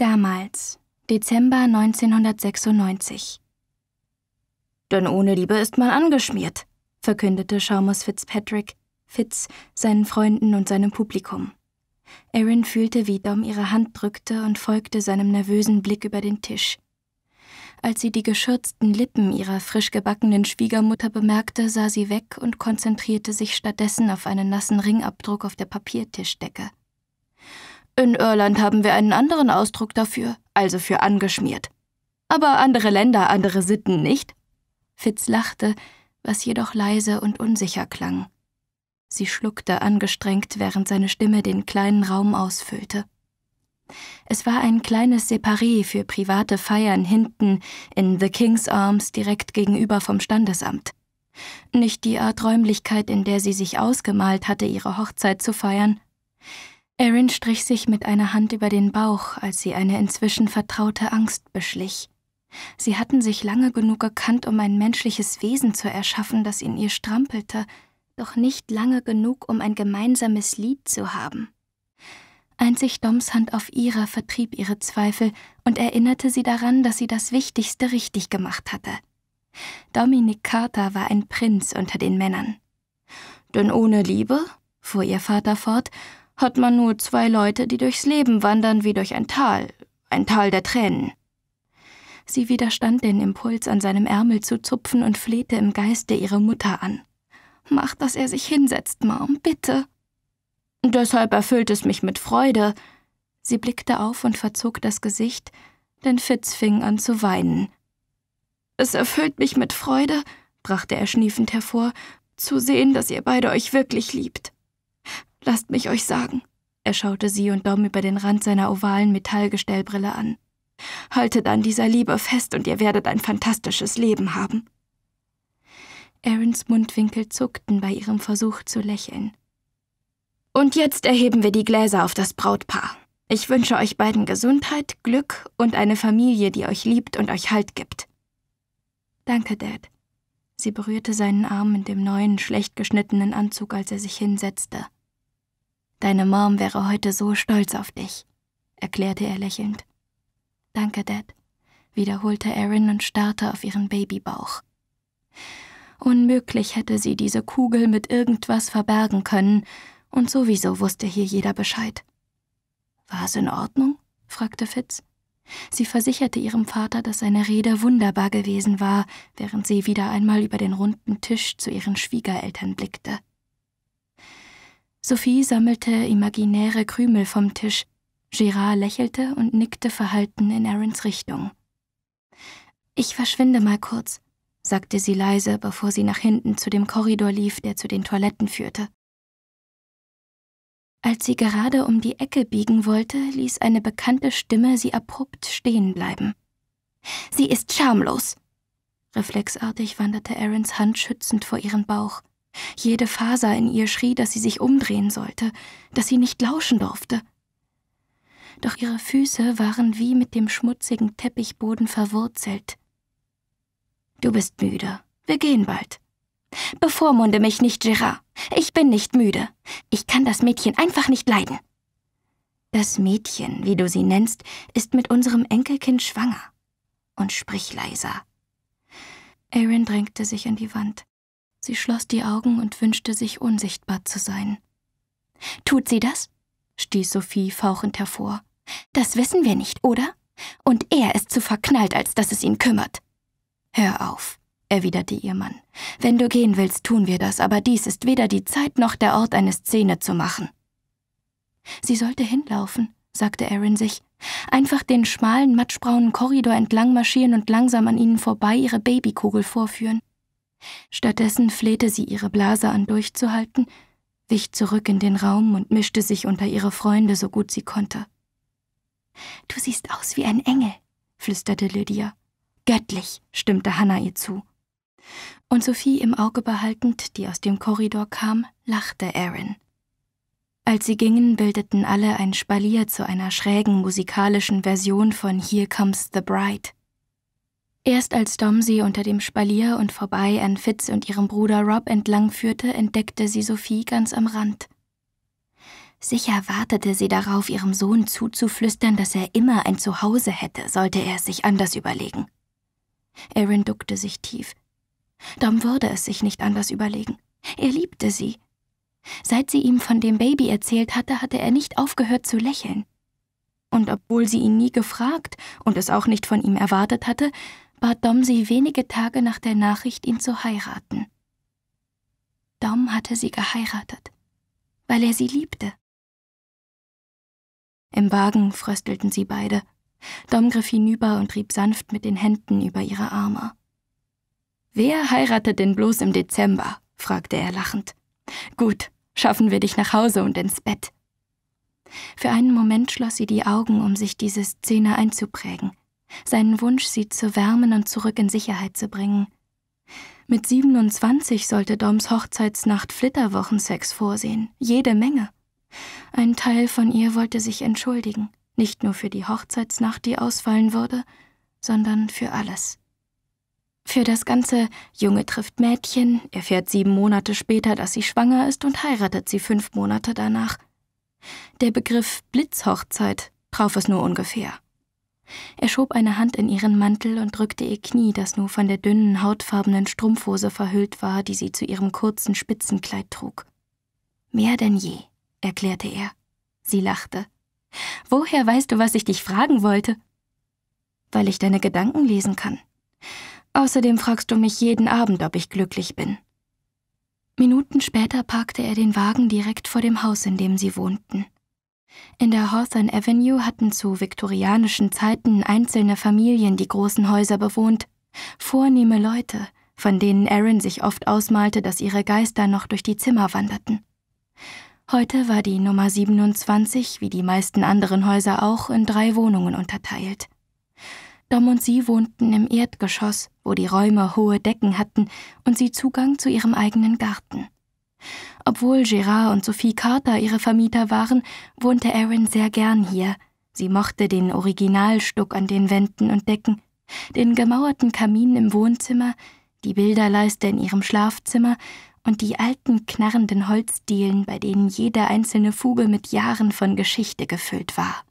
Damals, Dezember 1996. Denn ohne Liebe ist man angeschmiert, verkündete Schaumus Fitzpatrick, Fitz, seinen Freunden und seinem Publikum. Erin fühlte, wie Dom ihre Hand drückte und folgte seinem nervösen Blick über den Tisch. Als sie die geschürzten Lippen ihrer frisch gebackenen Schwiegermutter bemerkte, sah sie weg und konzentrierte sich stattdessen auf einen nassen Ringabdruck auf der Papiertischdecke. In Irland haben wir einen anderen Ausdruck dafür, also für angeschmiert. Aber andere Länder, andere Sitten nicht? Fitz lachte, was jedoch leise und unsicher klang. Sie schluckte angestrengt, während seine Stimme den kleinen Raum ausfüllte. Es war ein kleines Separé für private Feiern hinten in The King's Arms direkt gegenüber vom Standesamt. Nicht die Art Räumlichkeit, in der sie sich ausgemalt hatte, ihre Hochzeit zu feiern. Erin strich sich mit einer Hand über den Bauch, als sie eine inzwischen vertraute Angst beschlich. Sie hatten sich lange genug gekannt, um ein menschliches Wesen zu erschaffen, das in ihr strampelte, doch nicht lange genug, um ein gemeinsames Lied zu haben. Einzig Doms Hand auf ihrer vertrieb ihre Zweifel und erinnerte sie daran, dass sie das Wichtigste richtig gemacht hatte. Dominic Carter war ein Prinz unter den Männern. Denn ohne Liebe, fuhr ihr Vater fort, hat man nur zwei Leute, die durchs Leben wandern wie durch ein Tal, ein Tal der Tränen. Sie widerstand den Impuls, an seinem Ärmel zu zupfen und flehte im Geiste ihre Mutter an. Mach, dass er sich hinsetzt, Mom, bitte. Deshalb erfüllt es mich mit Freude. Sie blickte auf und verzog das Gesicht, denn Fitz fing an zu weinen. Es erfüllt mich mit Freude, brachte er schniefend hervor, zu sehen, dass ihr beide euch wirklich liebt. Lasst mich euch sagen, er schaute sie und Dom über den Rand seiner ovalen Metallgestellbrille an. Haltet an dieser Liebe fest und ihr werdet ein fantastisches Leben haben. Aarons Mundwinkel zuckten bei ihrem Versuch zu lächeln. Und jetzt erheben wir die Gläser auf das Brautpaar. Ich wünsche euch beiden Gesundheit, Glück und eine Familie, die euch liebt und euch Halt gibt. Danke, Dad. Sie berührte seinen Arm mit dem neuen, schlecht geschnittenen Anzug, als er sich hinsetzte. Deine Mom wäre heute so stolz auf dich, erklärte er lächelnd. Danke, Dad, wiederholte Erin und starrte auf ihren Babybauch. Unmöglich hätte sie diese Kugel mit irgendwas verbergen können, und sowieso wusste hier jeder Bescheid. War es in Ordnung? fragte Fitz. Sie versicherte ihrem Vater, dass seine Rede wunderbar gewesen war, während sie wieder einmal über den runden Tisch zu ihren Schwiegereltern blickte. Sophie sammelte imaginäre Krümel vom Tisch. Gérard lächelte und nickte verhalten in Aarons Richtung. Ich verschwinde mal kurz, sagte sie leise, bevor sie nach hinten zu dem Korridor lief, der zu den Toiletten führte. Als sie gerade um die Ecke biegen wollte, ließ eine bekannte Stimme sie abrupt stehen bleiben. Sie ist schamlos. Reflexartig wanderte Aarons Hand schützend vor ihren Bauch. Jede Faser in ihr schrie, dass sie sich umdrehen sollte, dass sie nicht lauschen durfte. Doch ihre Füße waren wie mit dem schmutzigen Teppichboden verwurzelt. Du bist müde. Wir gehen bald. Bevormunde mich nicht, Gerard. Ich bin nicht müde. Ich kann das Mädchen einfach nicht leiden. Das Mädchen, wie du sie nennst, ist mit unserem Enkelkind schwanger. Und sprich leiser. Erin drängte sich an die Wand. Sie schloss die Augen und wünschte sich unsichtbar zu sein. Tut sie das? stieß Sophie fauchend hervor. Das wissen wir nicht, oder? Und er ist zu verknallt, als dass es ihn kümmert. Hör auf, erwiderte ihr Mann. Wenn du gehen willst, tun wir das, aber dies ist weder die Zeit noch der Ort, eine Szene zu machen. Sie sollte hinlaufen, sagte Aaron sich, einfach den schmalen, matschbraunen Korridor entlang marschieren und langsam an ihnen vorbei ihre Babykugel vorführen. Stattdessen flehte sie ihre Blase an, durchzuhalten, wich zurück in den Raum und mischte sich unter ihre Freunde so gut sie konnte. Du siehst aus wie ein Engel, flüsterte Lydia. Göttlich, stimmte Hannah ihr zu. Und Sophie im Auge behaltend, die aus dem Korridor kam, lachte Erin. Als sie gingen, bildeten alle ein Spalier zu einer schrägen musikalischen Version von Here Comes the Bride. Erst als Dom sie unter dem Spalier und vorbei an Fitz und ihrem Bruder Rob entlangführte, entdeckte sie Sophie ganz am Rand. Sicher wartete sie darauf, ihrem Sohn zuzuflüstern, dass er immer ein Zuhause hätte, sollte er es sich anders überlegen. Erin duckte sich tief. Dom würde es sich nicht anders überlegen. Er liebte sie. Seit sie ihm von dem Baby erzählt hatte, hatte er nicht aufgehört zu lächeln. Und obwohl sie ihn nie gefragt und es auch nicht von ihm erwartet hatte, bat Dom sie wenige Tage nach der Nachricht, ihn zu heiraten. Dom hatte sie geheiratet, weil er sie liebte. Im Wagen fröstelten sie beide. Dom griff hinüber und rieb sanft mit den Händen über ihre Arme. Wer heiratet denn bloß im Dezember? fragte er lachend. Gut, schaffen wir dich nach Hause und ins Bett. Für einen Moment schloss sie die Augen, um sich diese Szene einzuprägen seinen Wunsch, sie zu wärmen und zurück in Sicherheit zu bringen. Mit 27 sollte Doms Hochzeitsnacht Flitterwochensex vorsehen, jede Menge. Ein Teil von ihr wollte sich entschuldigen, nicht nur für die Hochzeitsnacht, die ausfallen würde, sondern für alles. Für das ganze Junge trifft Mädchen, erfährt sieben Monate später, dass sie schwanger ist und heiratet sie fünf Monate danach. Der Begriff Blitzhochzeit traf es nur ungefähr. Er schob eine Hand in ihren Mantel und drückte ihr Knie, das nur von der dünnen, hautfarbenen Strumpfhose verhüllt war, die sie zu ihrem kurzen Spitzenkleid trug. Mehr denn je, erklärte er. Sie lachte. Woher weißt du, was ich dich fragen wollte? Weil ich deine Gedanken lesen kann. Außerdem fragst du mich jeden Abend, ob ich glücklich bin. Minuten später parkte er den Wagen direkt vor dem Haus, in dem sie wohnten. In der Hawthorne Avenue hatten zu viktorianischen Zeiten einzelne Familien die großen Häuser bewohnt, vornehme Leute, von denen Aaron sich oft ausmalte, dass ihre Geister noch durch die Zimmer wanderten. Heute war die Nummer 27, wie die meisten anderen Häuser auch, in drei Wohnungen unterteilt. Dom und sie wohnten im Erdgeschoss, wo die Räume hohe Decken hatten und sie Zugang zu ihrem eigenen Garten. Obwohl Gerard und Sophie Carter ihre Vermieter waren, wohnte Erin sehr gern hier. Sie mochte den Originalstuck an den Wänden und Decken, den gemauerten Kamin im Wohnzimmer, die Bilderleiste in ihrem Schlafzimmer und die alten knarrenden Holzdielen, bei denen jede einzelne Fuge mit Jahren von Geschichte gefüllt war.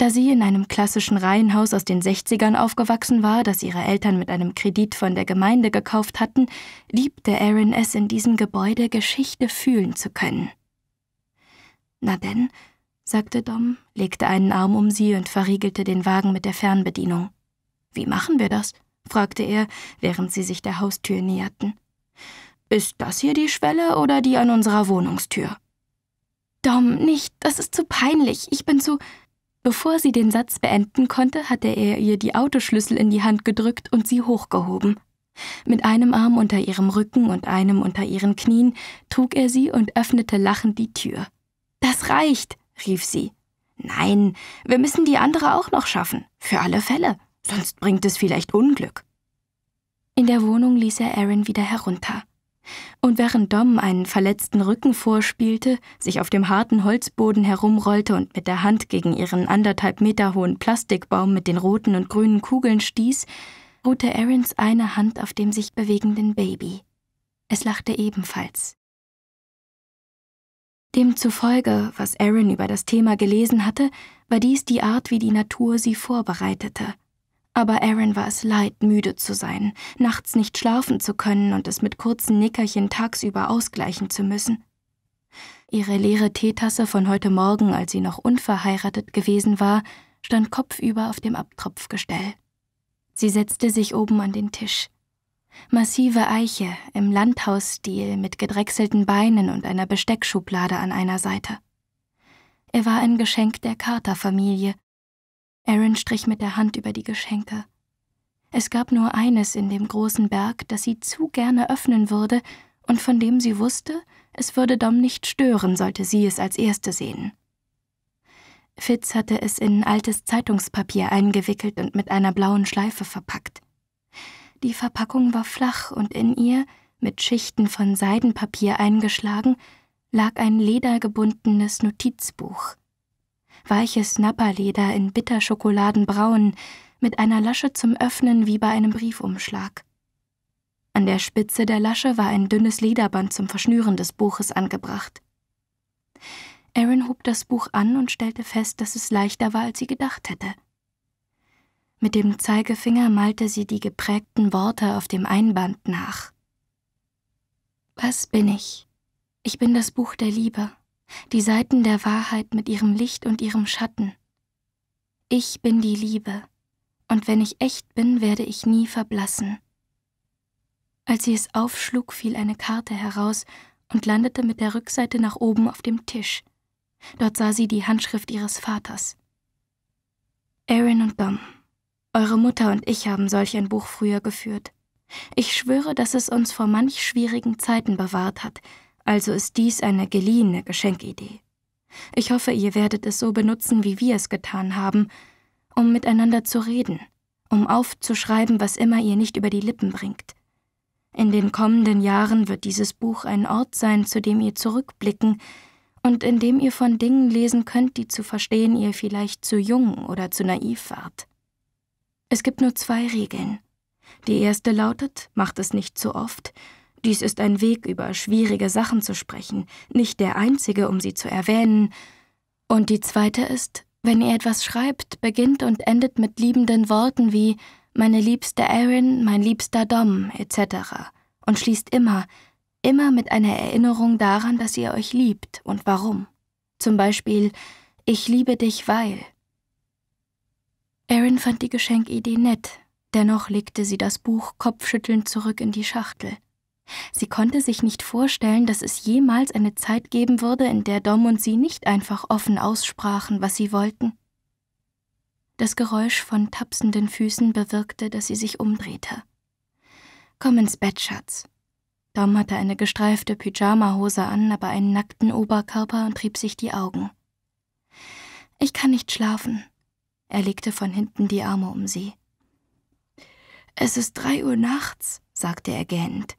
Da sie in einem klassischen Reihenhaus aus den 60ern aufgewachsen war, das ihre Eltern mit einem Kredit von der Gemeinde gekauft hatten, liebte Erin es, in diesem Gebäude Geschichte fühlen zu können. Na denn, sagte Dom, legte einen Arm um sie und verriegelte den Wagen mit der Fernbedienung. Wie machen wir das? fragte er, während sie sich der Haustür näherten. Ist das hier die Schwelle oder die an unserer Wohnungstür? Dom, nicht, das ist zu peinlich. Ich bin zu. Bevor sie den Satz beenden konnte, hatte er ihr die Autoschlüssel in die Hand gedrückt und sie hochgehoben. Mit einem Arm unter ihrem Rücken und einem unter ihren Knien trug er sie und öffnete lachend die Tür. Das reicht, rief sie. Nein, wir müssen die andere auch noch schaffen, für alle Fälle, sonst bringt es vielleicht Unglück. In der Wohnung ließ er Aaron wieder herunter und während Dom einen verletzten Rücken vorspielte, sich auf dem harten Holzboden herumrollte und mit der Hand gegen ihren anderthalb Meter hohen Plastikbaum mit den roten und grünen Kugeln stieß, ruhte Aarons eine Hand auf dem sich bewegenden Baby. Es lachte ebenfalls. Demzufolge, was Aaron über das Thema gelesen hatte, war dies die Art, wie die Natur sie vorbereitete. Aber Aaron war es leid, müde zu sein, nachts nicht schlafen zu können und es mit kurzen Nickerchen tagsüber ausgleichen zu müssen. Ihre leere Teetasse von heute Morgen, als sie noch unverheiratet gewesen war, stand kopfüber auf dem Abtropfgestell. Sie setzte sich oben an den Tisch. Massive Eiche im Landhausstil mit gedrechselten Beinen und einer Besteckschublade an einer Seite. Er war ein Geschenk der carter Aaron strich mit der Hand über die Geschenke. Es gab nur eines in dem großen Berg, das sie zu gerne öffnen würde und von dem sie wusste, es würde Dom nicht stören, sollte sie es als Erste sehen. Fitz hatte es in altes Zeitungspapier eingewickelt und mit einer blauen Schleife verpackt. Die Verpackung war flach und in ihr, mit Schichten von Seidenpapier eingeschlagen, lag ein ledergebundenes Notizbuch weiches Napperleder in bitterschokoladenbraun, mit einer Lasche zum Öffnen wie bei einem Briefumschlag. An der Spitze der Lasche war ein dünnes Lederband zum Verschnüren des Buches angebracht. Erin hob das Buch an und stellte fest, dass es leichter war, als sie gedacht hätte. Mit dem Zeigefinger malte sie die geprägten Worte auf dem Einband nach. Was bin ich? Ich bin das Buch der Liebe, die Seiten der Wahrheit mit ihrem Licht und ihrem Schatten. Ich bin die Liebe, und wenn ich echt bin, werde ich nie verblassen. Als sie es aufschlug, fiel eine Karte heraus und landete mit der Rückseite nach oben auf dem Tisch. Dort sah sie die Handschrift ihres Vaters. Erin und Dom, eure Mutter und ich haben solch ein Buch früher geführt. Ich schwöre, dass es uns vor manch schwierigen Zeiten bewahrt hat, also ist dies eine geliehene Geschenkidee. Ich hoffe, ihr werdet es so benutzen, wie wir es getan haben, um miteinander zu reden, um aufzuschreiben, was immer ihr nicht über die Lippen bringt. In den kommenden Jahren wird dieses Buch ein Ort sein, zu dem ihr zurückblicken und in dem ihr von Dingen lesen könnt, die zu verstehen ihr vielleicht zu jung oder zu naiv wart. Es gibt nur zwei Regeln. Die erste lautet, macht es nicht zu oft, dies ist ein Weg, über schwierige Sachen zu sprechen, nicht der einzige, um sie zu erwähnen. Und die zweite ist, wenn ihr etwas schreibt, beginnt und endet mit liebenden Worten wie meine liebste Erin, mein liebster Dom etc. und schließt immer, immer mit einer Erinnerung daran, dass ihr euch liebt und warum. Zum Beispiel, ich liebe dich, weil. Erin fand die Geschenkidee nett, dennoch legte sie das Buch kopfschüttelnd zurück in die Schachtel. Sie konnte sich nicht vorstellen, dass es jemals eine Zeit geben würde, in der Dom und sie nicht einfach offen aussprachen, was sie wollten. Das Geräusch von tapsenden Füßen bewirkte, dass sie sich umdrehte. Komm ins Bett, Schatz. Dom hatte eine gestreifte Pyjamahose an, aber einen nackten Oberkörper und rieb sich die Augen. Ich kann nicht schlafen. Er legte von hinten die Arme um sie. Es ist drei Uhr nachts, sagte er gähnend.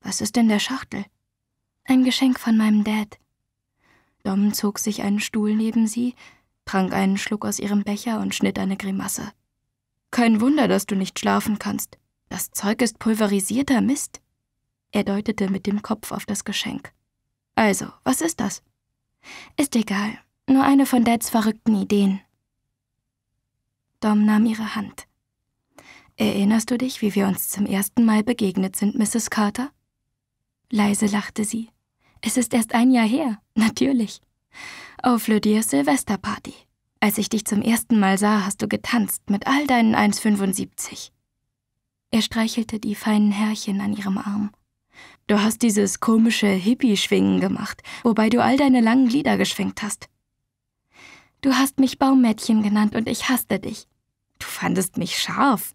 Was ist in der Schachtel? Ein Geschenk von meinem Dad. Dom zog sich einen Stuhl neben sie, trank einen Schluck aus ihrem Becher und schnitt eine Grimasse. Kein Wunder, dass du nicht schlafen kannst. Das Zeug ist pulverisierter Mist. Er deutete mit dem Kopf auf das Geschenk. Also, was ist das? Ist egal, nur eine von Dads verrückten Ideen. Dom nahm ihre Hand. Erinnerst du dich, wie wir uns zum ersten Mal begegnet sind, Mrs. Carter? Leise lachte sie. Es ist erst ein Jahr her, natürlich. Auf oh, Le Silvesterparty. Als ich dich zum ersten Mal sah, hast du getanzt mit all deinen 1,75. Er streichelte die feinen Härchen an ihrem Arm. Du hast dieses komische Hippie-Schwingen gemacht, wobei du all deine langen Glieder geschwenkt hast. Du hast mich Baummädchen genannt und ich hasste dich. Du fandest mich scharf.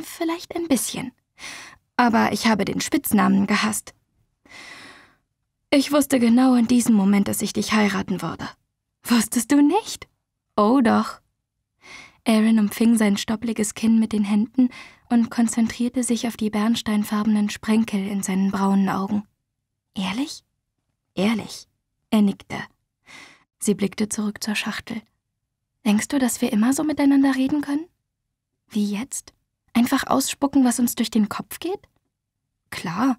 Vielleicht ein bisschen. Aber ich habe den Spitznamen gehasst. Ich wusste genau in diesem Moment, dass ich dich heiraten würde. Wusstest du nicht? Oh doch. Aaron umfing sein stoppliges Kinn mit den Händen und konzentrierte sich auf die bernsteinfarbenen Sprenkel in seinen braunen Augen. Ehrlich? Ehrlich. Er nickte. Sie blickte zurück zur Schachtel. Denkst du, dass wir immer so miteinander reden können? Wie jetzt? Einfach ausspucken, was uns durch den Kopf geht? Klar,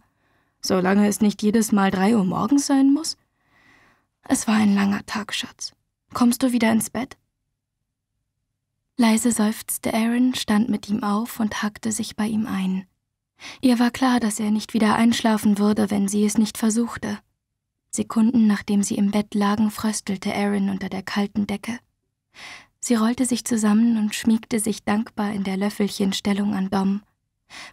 solange es nicht jedes Mal drei Uhr morgens sein muss? Es war ein langer Tag, Schatz. Kommst du wieder ins Bett? Leise seufzte Aaron, stand mit ihm auf und hackte sich bei ihm ein. Ihr war klar, dass er nicht wieder einschlafen würde, wenn sie es nicht versuchte. Sekunden nachdem sie im Bett lagen, fröstelte Aaron unter der kalten Decke. Sie rollte sich zusammen und schmiegte sich dankbar in der Löffelchenstellung an Dom,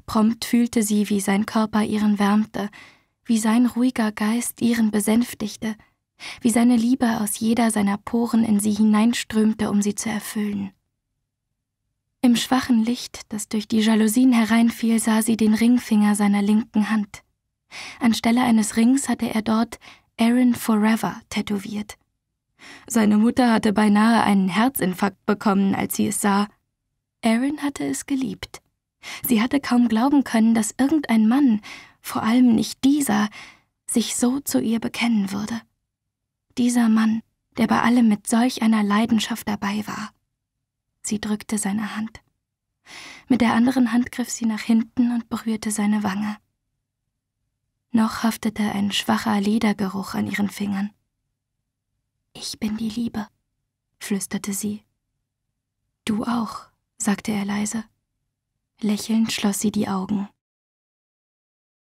Prompt fühlte sie, wie sein Körper ihren wärmte, wie sein ruhiger Geist ihren besänftigte, wie seine Liebe aus jeder seiner Poren in sie hineinströmte, um sie zu erfüllen. Im schwachen Licht, das durch die Jalousien hereinfiel, sah sie den Ringfinger seiner linken Hand. Anstelle eines Rings hatte er dort Aaron Forever tätowiert. Seine Mutter hatte beinahe einen Herzinfarkt bekommen, als sie es sah. Aaron hatte es geliebt. Sie hatte kaum glauben können, dass irgendein Mann, vor allem nicht dieser, sich so zu ihr bekennen würde. Dieser Mann, der bei allem mit solch einer Leidenschaft dabei war. Sie drückte seine Hand. Mit der anderen Hand griff sie nach hinten und berührte seine Wange. Noch haftete ein schwacher Ledergeruch an ihren Fingern. Ich bin die Liebe, flüsterte sie. Du auch, sagte er leise. Lächelnd schloss sie die Augen.